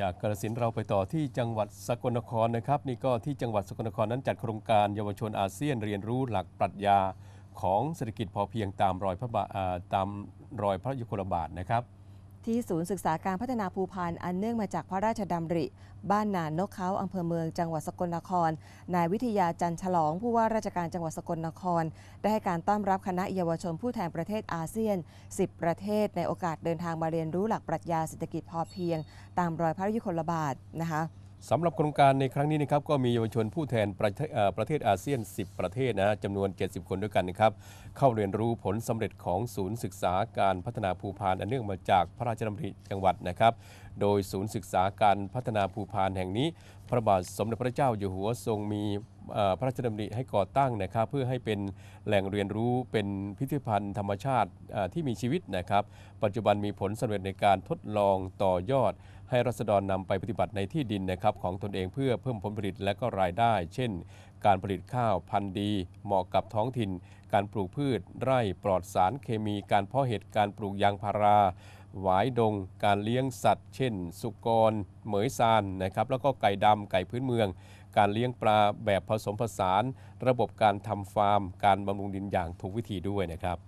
จากกระสินเราไปต่อที่จังหวัดสกลนครนะครับ นี่ก็ที่จังหวัดสกลนครนั้นจัดโครงการเยาวชนอาเซียนเรียนรู้หลักปรัชญาของเศรษฐกิจพอเพียงตามรอยพระบาทตามรอยพระยุคลบาทนะครับที่ศูนย์ศึกษาการพัฒนาภูพานอันเนื่องมาจากพระราชดำริ บ้านนานนกเขาอำเภอเมือง จังหวัดสกลนคร นายวิทยาจันฉลอง ผู้ว่าราชการจังหวัดสกลนคร ได้ให้การต้อนรับคณะเยาวชนผู้แทนประเทศอาเซียน 10 ประเทศในโอกาสเดินทางมาเรียนรู้หลักปรัชญาเศรษฐกิจพอเพียง ตามรอยพระยุคลบาทนะคะสำหรับโครงการในครั้งนี้นะครับก็มีเยาวชนผู้แทนประเทศประเทศอาเซียน 10 ประเทศนะจำนวน 70 คนด้วยกันนะครับเข้าเรียนรู้ผลสำเร็จของศูนย์ศึกษาการพัฒนาภูพาน อันเนื่องมาจากพระราชดำริจังหวัดนะครับ โดยศูนย์ศึกษาการพัฒนาภูพานแห่งนี้ พระบาทสมเด็จพระเจ้าอยู่หัวทรงมีพระราชดำริให้ก่อตั้งนะครับเพื่อให้เป็นแหล่งเรียนรู้เป็นพิพิธภัณฑ์ธรรมชาติที่มีชีวิตนะครับ ปัจจุบันมีผลสำเร็จในการทดลองต่อยอด ให้รัษฎรนำไปปฏิบัติในที่ดินนะครับของตนเองเพื่อเพิ่มผลผลิตและก็รายได้ เช่น การผลิตข้าวพันธุ์ดี เหมาะกับท้องถิ่น การปลูกพืชไร่ปลอดสารเคมีการเพาะเห็ดการปลูกยางพาราหวายดง การเลี้ยงสัตว์เช่น สุกร เหมยซานนะครับ แล้วก็ไก่ดำไก่พื้นเมือง การเลี้ยงปลาแบบผสมผสาน ระบบการทำฟาร์ม การบำรุงดินอย่างถูกวิธีด้วยนะครับ